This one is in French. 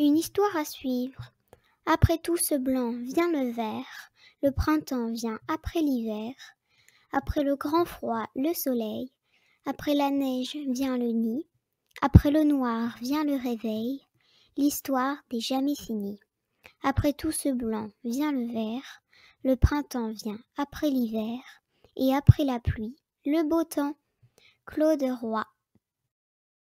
Une histoire à suivre. Après tout ce blanc vient le vert, le printemps vient après l'hiver, après le grand froid le soleil, après la neige vient le nid, après le noir vient le réveil, l'histoire n'est jamais finie. Après tout ce blanc vient le vert, le printemps vient après l'hiver, et après la pluie, le beau temps. Claude Roy